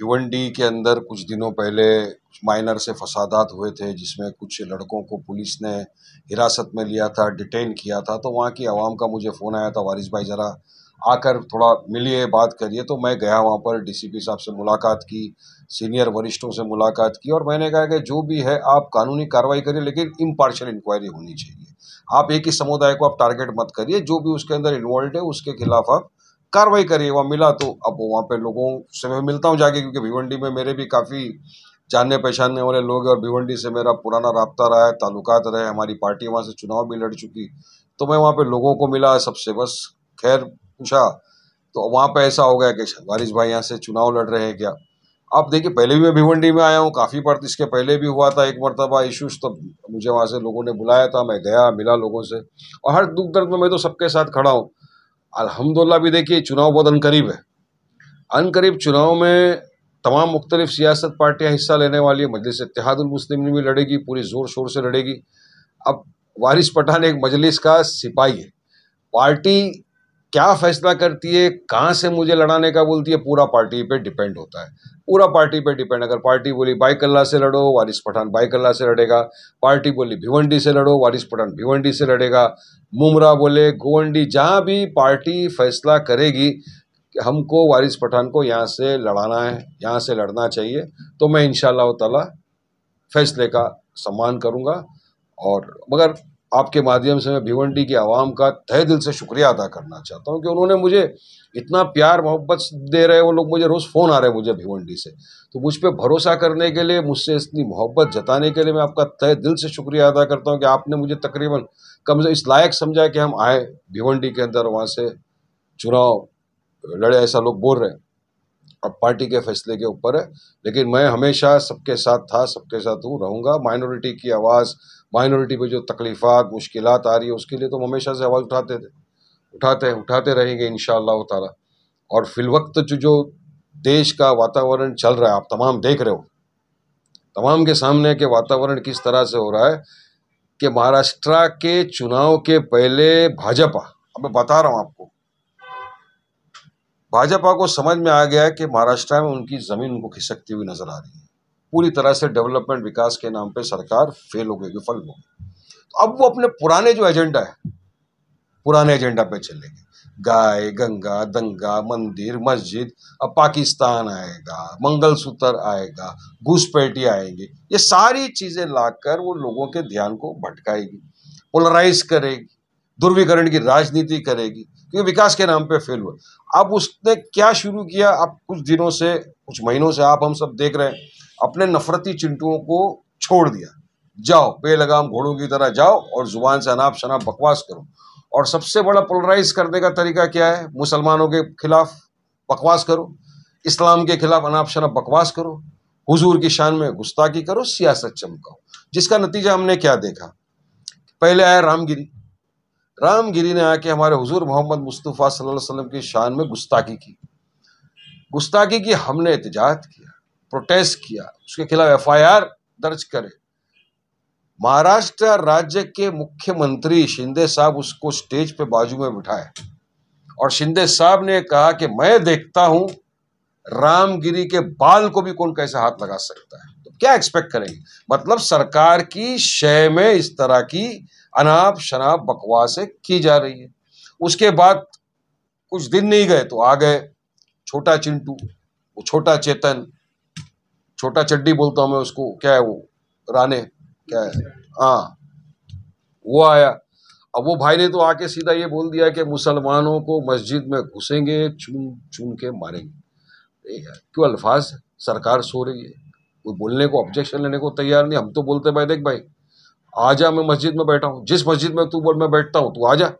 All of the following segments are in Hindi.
भिवंडी के अंदर कुछ दिनों पहले कुछ माइनर से फसादात हुए थे जिसमें कुछ लड़कों को पुलिस ने हिरासत में लिया था डिटेन किया था तो वहाँ की आवाम का मुझे फ़ोन आया था वारिस भाई ज़रा आकर थोड़ा मिलिए बात करिए तो मैं गया वहाँ पर डीसीपी साहब से मुलाकात की सीनियर वरिष्ठों से मुलाकात की और मैंने कहा कि जो भी है आप कानूनी कार्रवाई करिए लेकिन इम्पार्शल इंक्वायरी होनी चाहिए आप एक ही समुदाय को आप टारगेट मत करिए जो भी उसके अंदर इन्वॉल्व है उसके खिलाफ आप कार्रवाई करिए वहाँ मिला तो अब वहाँ पे लोगों से मैं मिलता हूँ जाके क्योंकि भिवंडी में मेरे भी काफ़ी जानने पहचानने वाले लोग हैं और भिवंडी से मेरा पुराना रबता रहा है ताल्लुकात रहे हमारी पार्टी वहाँ से चुनाव भी लड़ चुकी तो मैं वहाँ पर लोगों को मिला सबसे बस खैर पूछा तो वहाँ पर ऐसा हो गया कि वारिश भाई यहाँ से चुनाव लड़ रहे हैं क्या आप देखिए पहले भी मैं भिवंडी में आया हूँ काफ़ी बार इसके पहले भी हुआ था एक मरतबा इशूज़ तो मुझे वहाँ से लोगों ने बुलाया था मैं गया मिला लोगों से और हर दुख दर्द में मैं तो सबके साथ खड़ा हूँ अलहमदिल्ला भी देखिए चुनाव बहुत अनकरीब है अनकरीब चुनाव में तमाम मुख्तलिफ सियासत पार्टियाँ हिस्सा लेने वाली है मजलिस इतिहादमस्लिम भी लड़ेगी पूरी ज़ोर शोर से लड़ेगी अब वारिस पठान एक मजलिस का सिपाही है पार्टी क्या फैसला करती है कहाँ से मुझे लड़ाने का बोलती है पूरा पार्टी पे डिपेंड होता है पूरा पार्टी पे डिपेंड अगर पार्टी बोली कल्ला से लड़ो वारिस पठान कल्ला से लड़ेगा पार्टी बोली भिवंडी से लड़ो वारिस पठान भिवंडी से लड़ेगा मुमरा बोले गोवंडी जहाँ भी पार्टी फैसला करेगी हमको वारिस पठान को यहाँ से लड़ाना है यहाँ से लड़ना चाहिए तो मैं इन ताला फैसले का सम्मान करूँगा और मगर आपके माध्यम से मैं भिवंडी की आवाम का तहे दिल से शुक्रिया अदा करना चाहता हूँ कि उन्होंने मुझे इतना प्यार मोहब्बत दे रहे वो लोग मुझे रोज़ फ़ोन आ रहे हैं मुझे भिवंडी से तो मुझ पर भरोसा करने के लिए मुझसे इतनी मोहब्बत जताने के लिए मैं आपका तहे दिल से शुक्रिया अदा करता हूँ कि आपने मुझे तकरीबन कम से इस लायक समझा कि हम आए भिवंडी के अंदर वहाँ से चुनाव लड़े ऐसा लोग बोल रहे हैं अब पार्टी के फैसले के ऊपर है लेकिन मैं हमेशा सबके साथ था सबके साथ हूँ रहूँगा माइनॉरिटी की आवाज़ माइनॉरिटी पे जो तकलीफ़ा मुश्किल आ रही है उसके लिए तो हम हमेशा से आवाज़ उठाते थे उठाते हैं उठाते रहेंगे इन शह और फिलवक्त जो तो जो देश का वातावरण चल रहा है आप तमाम देख रहे हो तमाम के सामने के वातावरण किस तरह से हो रहा है कि महाराष्ट्र के चुनाव के पहले भाजपा अब मैं बता रहा हूँ आपको भाजपा को समझ में आ गया कि महाराष्ट्र में उनकी ज़मीन उनको खिसकती हुई नज़र आ रही है पूरी तरह से डेवलपमेंट विकास के नाम पे सरकार फेल हो गई विफल हो गई तो अब वो अपने पुराने जो एजेंडा है पुराने एजेंडा पे चलेंगे गाय गंगा दंगा मंदिर मस्जिद अब पाकिस्तान आएगा मंगलसूत्र आएगा घुसपैठी आएंगे ये सारी चीज़ें लाकर वो लोगों के ध्यान को भटकाएगी पोलराइज करेगी ध्रुवीकरण की राजनीति करेगी क्योंकि विकास के नाम पे फेल हुआ अब उसने क्या शुरू किया अब कुछ दिनों से कुछ महीनों से आप हम सब देख रहे हैं अपने नफरती चिंटुओं को छोड़ दिया जाओ बेलगाम घोड़ों की तरह जाओ और जुबान से अनाप शनाप बकवास करो और सबसे बड़ा पोलराइज करने का तरीका क्या है मुसलमानों के खिलाफ बकवास करो इस्लाम के खिलाफ अनाप शनाप बकवास करो हुजूर की शान में गुस्ताखी करो सियासत चमकाओ जिसका नतीजा हमने क्या देखा पहले आया रामगिरी रामगिरी ने आके हमारे हुजूर मोहम्मद मुस्तफ़ा सल्लल्लाहु अलैहि वसल्लम की शान में गुस्ताखी की गुस्ताखी की हमने एहतजाज किया प्रोटेस्ट किया उसके खिलाफ एफआईआर दर्ज करे महाराष्ट्र राज्य के मुख्यमंत्री शिंदे साहब उसको स्टेज पे बाजू में बिठाए और शिंदे साहब ने कहा कि मैं देखता हूं रामगिरी के बाल को भी कौन कैसे हाथ लगा सकता है तो क्या एक्सपेक्ट करेंगे मतलब सरकार की शय में इस तरह की अनाप शनाप बकवासें की जा रही है उसके बाद कुछ दिन नहीं गए तो आ गए छोटा चिंटू वो छोटा चेतन छोटा चड्डी बोलता हूं मैं उसको क्या है वो राने क्या है हाँ वो आया अब वो भाई ने तो आके सीधा ये बोल दिया कि मुसलमानों को मस्जिद में घुसेंगे चुन चुन के मारेंगे क्यों अल्फाज सरकार सो रही है कोई बोलने को ऑब्जेक्शन लेने को तैयार नहीं हम तो बोलते भाई देख भाई जा मैं मस्जिद में बैठा हूँ जिस मस्जिद में तू बोल मैं बैठता हूँ तू जा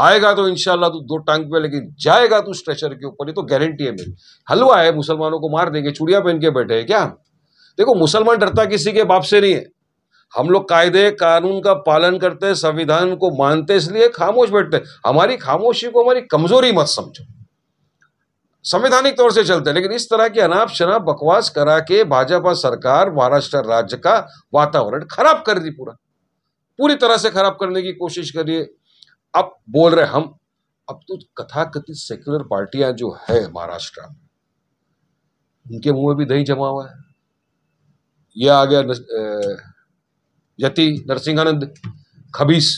आएगा तो इनशाला तू दो टांग पे लेकिन जाएगा तू स्ट्रेचर के ऊपर ये तो गारंटी है मेरी हलवा है मुसलमानों को मार देंगे चुड़िया पहन के बैठे हैं क्या देखो मुसलमान डरता किसी के बाप से नहीं है हम लोग कायदे कानून का पालन करते हैं संविधान को मानते इसलिए खामोश बैठते हमारी खामोशी को हमारी कमजोरी मत समझो संवैधानिक तौर से चलते हैं लेकिन इस तरह की अनाप शनाप बकवास करा के भाजपा सरकार महाराष्ट्र राज्य का वातावरण खराब कर दी पूरा पूरी तरह से खराब करने की कोशिश करिए अब बोल रहे हम अब तो कथाकथित सेक्युलर पार्टियां जो है महाराष्ट्र में उनके मुंह में भी दही जमा हुआ है ये आ गया यति नरसिंहानंद खबीस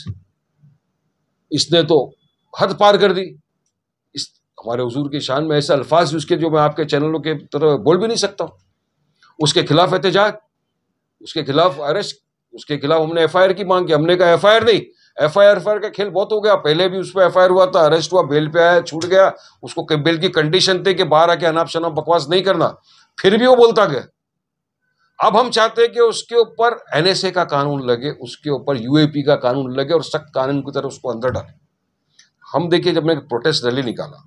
इसने तो हद पार कर दी इस हमारे हजूर की शान में ऐसे अल्फाज उसके जो मैं आपके चैनलों के तरह बोल भी नहीं सकता उसके खिलाफ एहतजाज उसके खिलाफ अरेस्ट उसके खिलाफ हमने एफ की मांग की हमने कहा एफ नहीं एफ आई आर का खेल बहुत हो गया पहले भी उस पर एफ हुआ था अरेस्ट हुआ बेल पे आया छूट गया उसको बेल की कंडीशन थे कि बाहर आके अनाप शनाप बकवास नहीं करना फिर भी वो बोलता गया अब हम चाहते हैं कि उसके ऊपर एनएसए का कानून लगे उसके ऊपर यूएपी का कानून लगे और सख्त कानून की तरह उसको अंदर डाले हम देखिए जब मैंने प्रोटेस्ट रैली निकाला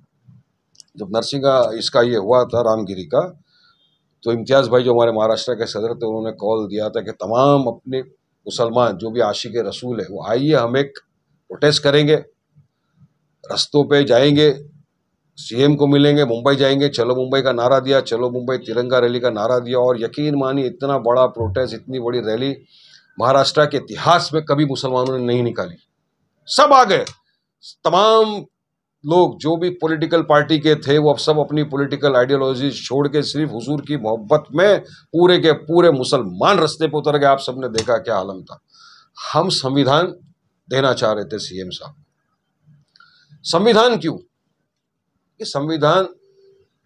जब नरसिंह का इसका ये हुआ था रामगिरी का तो इम्तियाज़ भाई जो हमारे महाराष्ट्र के सदर थे उन्होंने कॉल दिया था कि तमाम अपने मुसलमान जो भी आशिक रसूल है वो आइए हम एक प्रोटेस्ट करेंगे रस्तों पे जाएंगे सीएम को मिलेंगे मुंबई जाएंगे चलो मुंबई का नारा दिया चलो मुंबई तिरंगा रैली का नारा दिया और यकीन मानिए इतना बड़ा प्रोटेस्ट इतनी बड़ी रैली महाराष्ट्र के इतिहास में कभी मुसलमानों ने नहीं निकाली सब आ गए तमाम लोग जो भी पॉलिटिकल पार्टी के थे वो अब सब अपनी पॉलिटिकल आइडियोलॉजी छोड़ के सिर्फ हुजूर की मोहब्बत में पूरे के पूरे मुसलमान रस्ते पर उतर गए आप सबने देखा क्या आलम था हम संविधान देना चाह रहे थे सीएम साहब संविधान क्यों ये संविधान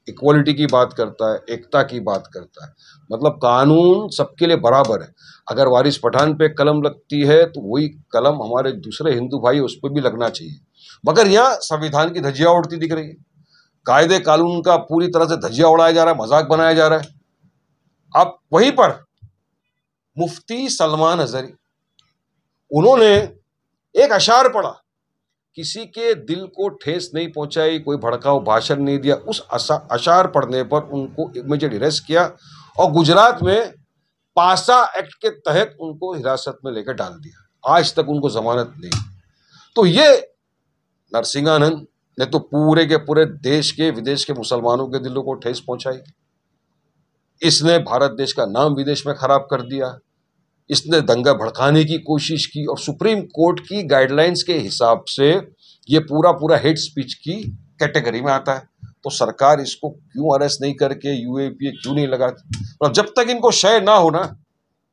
इक्वालिटी की बात करता है एकता की बात करता है मतलब कानून सबके लिए बराबर है अगर वारिस पठान पे कलम लगती है तो वही कलम हमारे दूसरे हिंदू भाई उस पर भी लगना चाहिए मगर यहाँ संविधान की धजिया उड़ती दिख रही है कायदे कानून का पूरी तरह से धजिया उड़ाया जा रहा है मजाक बनाया जा रहा है अब वहीं पर मुफ्ती सलमान अजहरी उन्होंने एक अशार पढ़ा किसी के दिल को ठेस नहीं पहुंचाई कोई भड़काव भाषण नहीं दिया उस अशार पढ़ने पर उनको इमीजिएट अरेस्ट किया और गुजरात में पासा एक्ट के तहत उनको हिरासत में लेकर डाल दिया आज तक उनको जमानत नहीं तो ये नरसिंहानंद ने तो पूरे के पूरे देश के विदेश के मुसलमानों के दिलों को ठेस पहुंचाई इसने भारत देश का नाम विदेश में खराब कर दिया इसने दंगा भड़काने की कोशिश की और सुप्रीम कोर्ट की गाइडलाइंस के हिसाब से ये पूरा पूरा हेट स्पीच की कैटेगरी में आता है तो सरकार इसको क्यों अरेस्ट नहीं करके यू क्यों नहीं लगाती और मतलब जब तक इनको शय ना हो ना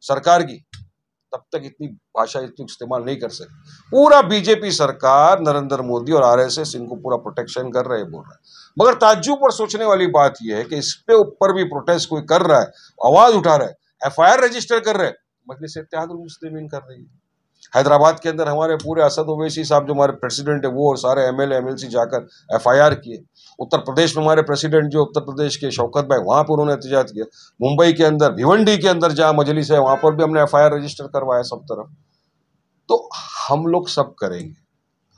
सरकार की तब तक इतनी भाषा इतनी इस्तेमाल नहीं कर सकते पूरा बीजेपी सरकार नरेंद्र मोदी और आरएसएस इनको पूरा प्रोटेक्शन कर रहे बोल रहे मगर ताज्जुब पर सोचने वाली बात यह है कि इस पे ऊपर भी प्रोटेस्ट कोई कर रहा है आवाज उठा रहा है एफ रजिस्टर कर रहे हैं मजलिस मुस्लिम कर रही है हैदराबाद के अंदर हमारे पूरे असद ओवैसी साहब जो हमारे प्रेसिडेंट है वो और सारे एम एल एम जाकर एफ आई आर किए उत्तर प्रदेश में हमारे प्रेसिडेंट जो उत्तर प्रदेश के शौकत भाई वहाँ पर उन्होंने एहतजाज किया मुंबई के अंदर भिवंडी के अंदर जहाँ मजलिस है वहाँ पर भी हमने एफ आई आर रजिस्टर करवाया सब तरफ तो हम लोग सब करेंगे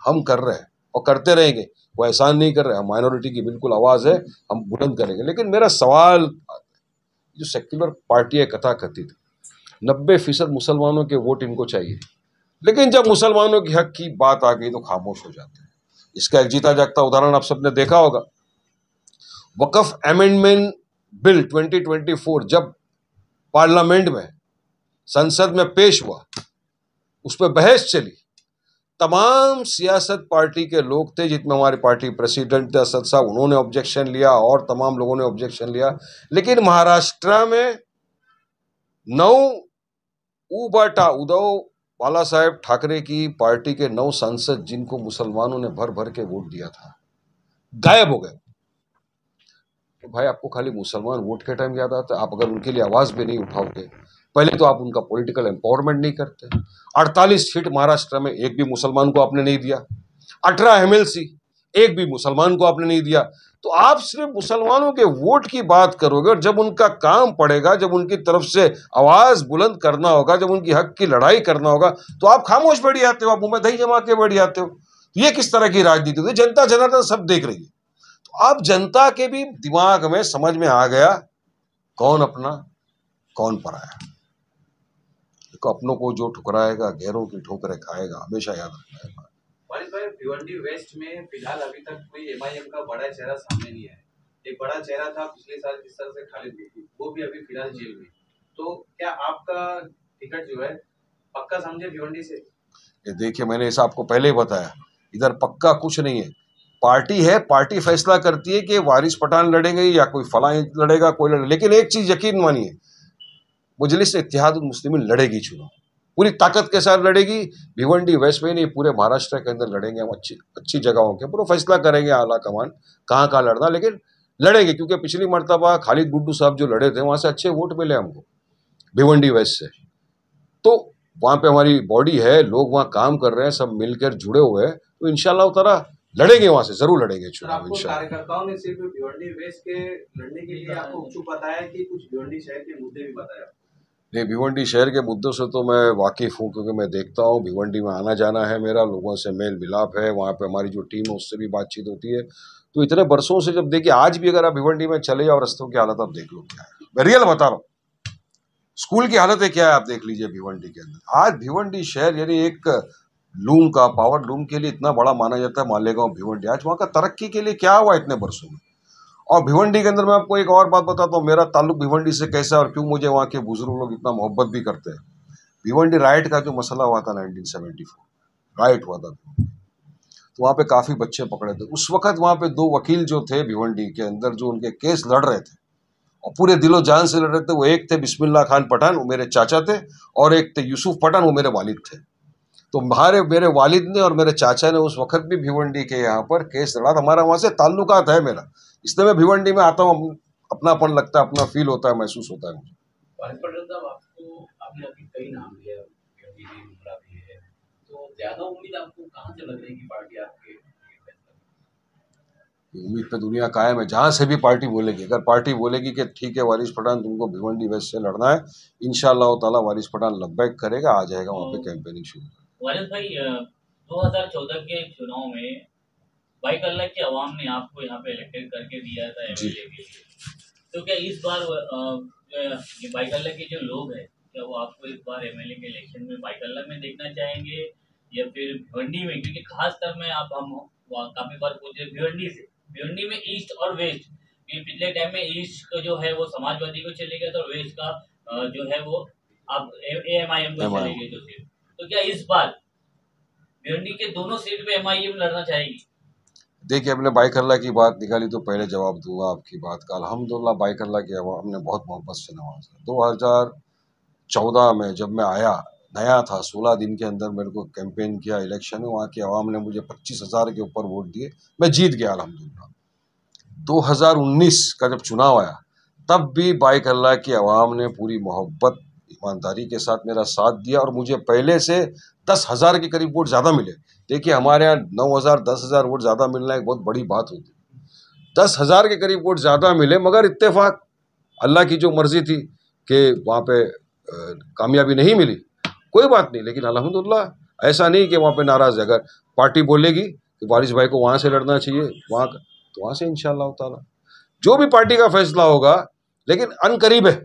हम कर रहे हैं और करते रहेंगे वो एहसान नहीं कर रहे हम माइनॉरिटी की बिल्कुल आवाज़ है हम बुलंद करेंगे लेकिन मेरा सवाल जो सेक्युलर पार्टी है कथा कथित नब्बे फीसद मुसलमानों के वोट इनको चाहिए लेकिन जब मुसलमानों के हक की बात आ गई तो खामोश हो जाते हैं इसका एक जीता जागता उदाहरण आप सबने देखा होगा वकफ अमेंडमेंट बिल 2024 जब पार्लियामेंट में संसद में पेश हुआ उस पर बहस चली तमाम सियासत पार्टी के लोग थे जितने हमारी पार्टी प्रेसिडेंट थे असद साहब उन्होंने ऑब्जेक्शन लिया और तमाम लोगों ने ऑब्जेक्शन लिया लेकिन महाराष्ट्र में नौ उबाटा उद्धव बाला साहेब ठाकरे की पार्टी के नौ सांसद जिनको मुसलमानों ने भर भर के वोट दिया था गायब हो गए तो भाई आपको खाली मुसलमान वोट के टाइम याद आता आप अगर उनके लिए आवाज़ भी नहीं उठाओगे पहले तो आप उनका पॉलिटिकल एम्पावरमेंट नहीं करते 48 सीट महाराष्ट्र में एक भी मुसलमान को आपने नहीं दिया अठारह एम एक भी मुसलमान को आपने नहीं दिया तो आप सिर्फ मुसलमानों के वोट की बात करोगे और जब उनका काम पड़ेगा जब उनकी तरफ से आवाज़ बुलंद करना होगा जब उनकी हक की लड़ाई करना होगा तो आप खामोश बैठ जाते हो आप मुँह में दही जमा के बैठ जाते हो तो ये किस तरह की राजनीति होती है जनता जनार्दन सब देख रही है तो आप जनता के भी दिमाग में समझ में आ गया कौन अपना कौन पराया देखो अपनों को जो ठुकराएगा गैरों की ठोकरें खाएगा हमेशा याद रखना है और इस बार भिवंडी वेस्ट में फिलहाल अभी तक कोई का बड़ा चेहरा सामने नहीं आया एक बड़ा चेहरा था पिछले साल जिस तरह से खालिद वो भी अभी फिलहाल जेल में तो क्या आपका टिकट जो है पक्का समझे भिवंडी से ये देखिए मैंने इस आपको पहले ही बताया इधर पक्का कुछ नहीं है पार्टी है पार्टी फैसला करती है कि वारिस पठान लड़ेंगे या कोई फला लड़ेगा कोई लड़ेगा लेकिन एक चीज़ यकीन मानिए मुजलिस इतिहाद मुस्लिम लड़ेगी चुनाव पूरी ताकत के साथ लड़ेगी भिवंडी वेस्ट में नहीं पूरे महाराष्ट्र के अंदर लड़ेंगे हम अच्छी अच्छी जगहों के पूरा फैसला करेंगे आला कमान कहाँ कहाँ लड़ना लेकिन लड़ेंगे क्योंकि पिछली मरतबा खालिद गुड्डू साहब जो लड़े थे वहाँ से अच्छे वोट मिले हमको भिवंडी वेस्ट से तो वहाँ पे हमारी बॉडी है लोग वहाँ काम कर रहे हैं सब मिलकर जुड़े हुए हैं तो इनशाला उतारा लड़ेंगे वहाँ से जरूर लड़ेंगे चुनाव ने सिर्फ भिवंडी वेस्ट के लड़ने के लिए आपको बताया कि कुछ भिवंडी शहर के मुद्दे भी बताया जी भिवंडी शहर के मुद्दों से तो मैं वाकिफ़ हूँ क्योंकि मैं देखता हूँ भिवंडी में आना जाना है मेरा लोगों से मेल मिलाप है वहाँ पे हमारी जो टीम है उससे भी बातचीत होती है तो इतने बरसों से जब देखिए आज भी अगर आप भिवंडी में चले जाओ रस्तों की हालत आप देख लो क्या है मैं रियल बता रहा हूँ स्कूल की हालतें क्या है आप देख लीजिए भिवंडी के अंदर आज भिवंडी शहर यानी एक लूम का पावर लूम के लिए इतना बड़ा माना जाता है मालेगांव भिवंडी आज वहाँ का तरक्की के लिए क्या हुआ इतने बरसों में और भिवंडी के अंदर मैं आपको एक और बात बताता हूँ मेरा ताल्लुक भिवंडी से कैसा और क्यों मुझे वहाँ के बुजुर्ग लोग इतना मोहब्बत भी करते हैं भिवंडी राइट का जो मसला हुआ था 1974 राइट हुआ था तो वहाँ पे काफ़ी बच्चे पकड़े थे उस वक्त वहाँ पे दो वकील जो थे भिवंडी के अंदर जो उनके केस लड़ रहे थे और पूरे दिलो जान से लड़ रहे थे वो एक थे बिस्मिल्ला खान पठान वो मेरे चाचा थे और एक थे यूसुफ पठान वो मेरे वालिद थे तो हमारे मेरे वालिद ने और मेरे चाचा ने उस वक्त भी भिवंडी के यहाँ पर केस लड़ा था हमारा वहाँ से ताल्लुकात है मेरा इसलिए मैं भिवंडी में आता हूँ अपन लगता है अपना फील होता है महसूस होता तो है उम्मीद पे दुनिया कायम है जहाँ से भी पार्टी बोलेगी अगर पार्टी बोलेगी कि ठीक है वारिस पठान तुमको भिवंडी वेस्ट से लड़ना है इन ताला वारिस पठान लबैक करेगा आ जाएगा वहाँ पे कैंपेनिंग तो शुरू दो भाई 2014 के चुनाव में बाइक अल्लाह की आवाम ने आपको यहाँ पे इलेक्टेड करके दिया था एम के लिए तो क्या इस बार बाइक अल्लाह के जो लोग हैं क्या वो आपको इस बार एम के इलेक्शन में बाइक अल्लाह में देखना चाहेंगे या फिर भिवंडी में क्योंकि खासकर मैं आप हम काफ़ी बार पूछ रहे भिवंडी से भिवंडी में ईस्ट और वेस्ट पिछले टाइम में ईस्ट का जो है वो समाजवादी को चले गया था और वेस्ट का जो है वो आप ए एम आई एम को चले गए जो सीट तो क्या इस बार भिवंडी के दोनों सीट पे एम आई एम लड़ना चाहेगी देखिए अपने बाइक अल्लाह की बात निकाली तो पहले जवाब दूंगा आपकी बात का अलहमदिल्ला बाइक अल्लाह की हमने बहुत मोहब्बत से नवाजा दो हज़ार चौदह में जब मैं आया नया था सोलह दिन के अंदर मेरे को कैंपेन किया इलेक्शन में वहाँ की आवाम ने मुझे पच्चीस हज़ार के ऊपर वोट दिए मैं जीत गया अलहमदिल्ला दो हज़ार उन्नीस का जब चुनाव आया तब भी बाइक अल्लाह की आवाम ने पूरी मोहब्बत ईमानदारी के साथ मेरा साथ दिया और मुझे पहले से दस हज़ार के करीब वोट ज़्यादा मिले देखिए हमारे यहाँ नौ हज़ार दस हज़ार वोट ज़्यादा मिलना एक बहुत बड़ी बात होती दस हज़ार के करीब वोट ज़्यादा मिले मगर इत्तेफाक अल्लाह की जो मर्ज़ी थी कि वहाँ पे कामयाबी नहीं मिली कोई बात नहीं लेकिन अलहमदिल्ला ऐसा नहीं कि वहाँ पर नाराज़ है अगर पार्टी बोलेगी कि वारिस भाई को वहाँ से लड़ना चाहिए वहाँ का तो वहाँ से इन शो जो भी पार्टी का फैसला होगा लेकिन अनकरीब है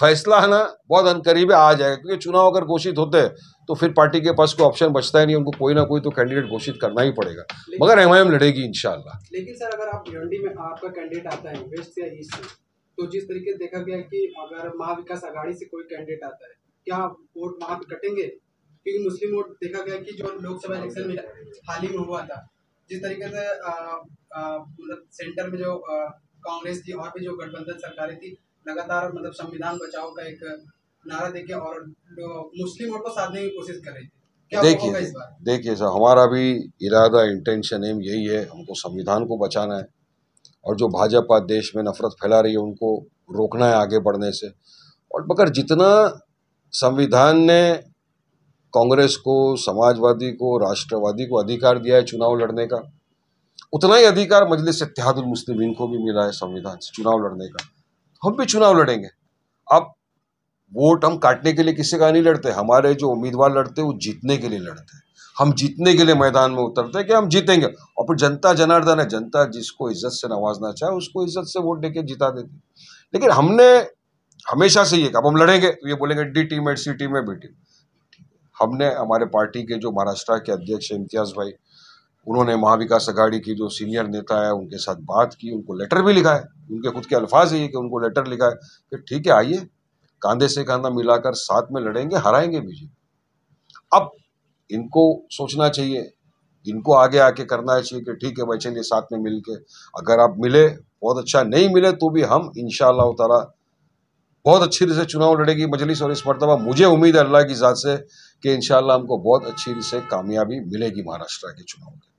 फैसला है ना बहुत अनकरीब आ जाएगा क्योंकि चुनाव अगर घोषित होते तो फिर पार्टी के पास कोई ऑप्शन बचता ही नहीं उनको कोई ना कोई तो कैंडिडेट घोषित करना ही पड़ेगा मगर एम लड़ेगी इन लेकिन सर अगर आप भिवंडी में आपका कैंडिडेट आता है वेस्ट या ईस्ट तो जिस तरीके देखा गया कि अगर महाविकास आघाड़ी से कोई कैंडिडेट आता है क्या वोट वहाँ पे कटेंगे क्योंकि मुस्लिम वोट देखा गया कि जो लोकसभा इलेक्शन में हाल ही में हुआ था जिस तरीके से मतलब सेंटर में जो कांग्रेस थी और भी जो गठबंधन सरकारें थी लगातार मतलब संविधान बचाओ का एक नारा देके और मुस्लिम वोट को तो साधने की कोशिश कर देखिए देखिए सर हमारा भी इरादा इंटेंशन एम यही है हमको संविधान को बचाना है और जो भाजपा देश में नफरत फैला रही है उनको रोकना है आगे बढ़ने से और मगर जितना संविधान ने कांग्रेस को समाजवादी को राष्ट्रवादी को अधिकार दिया है चुनाव लड़ने का उतना ही अधिकार मजलिस इतिहादुल मुस्लिमीन को भी मिला है संविधान से चुनाव लड़ने का हम भी चुनाव लड़ेंगे अब वोट हम काटने के लिए किसी का नहीं लड़ते हमारे जो उम्मीदवार लड़ते हैं वो जीतने के लिए लड़ते हैं हम जीतने के लिए मैदान में उतरते हैं कि हम जीतेंगे और फिर जनता जनार्दन है जनता जिसको इज्जत से नवाजना चाहे उसको इज्जत से वोट देके जिता देती लेकिन हमने हमेशा से ये कहा हम लड़ेंगे तो ये बोलेंगे डी टीम है सी टीम है बी टीम हमने हमारे पार्टी के जो महाराष्ट्र के अध्यक्ष इम्तियाज़ भाई उन्होंने महाविकास अघाड़ी की जो सीनियर नेता है उनके साथ बात की उनको लेटर भी लिखा है उनके खुद के अल्फाज है कि उनको लेटर लिखा है कि ठीक है आइए कांधे से कांधा मिलाकर साथ में लड़ेंगे हराएंगे बीजेपी अब इनको सोचना चाहिए इनको आगे आके करना चाहिए कि ठीक है भाई चलिए साथ में मिल के अगर आप मिले बहुत अच्छा नहीं मिले तो भी हम इन तारा बहुत अच्छी से चुनाव लड़ेगी मजलिस और इस मरतबा मुझे उम्मीद है अल्लाह की ज़ात से कि इन हमको बहुत अच्छी से कामयाबी मिलेगी महाराष्ट्र के चुनाव में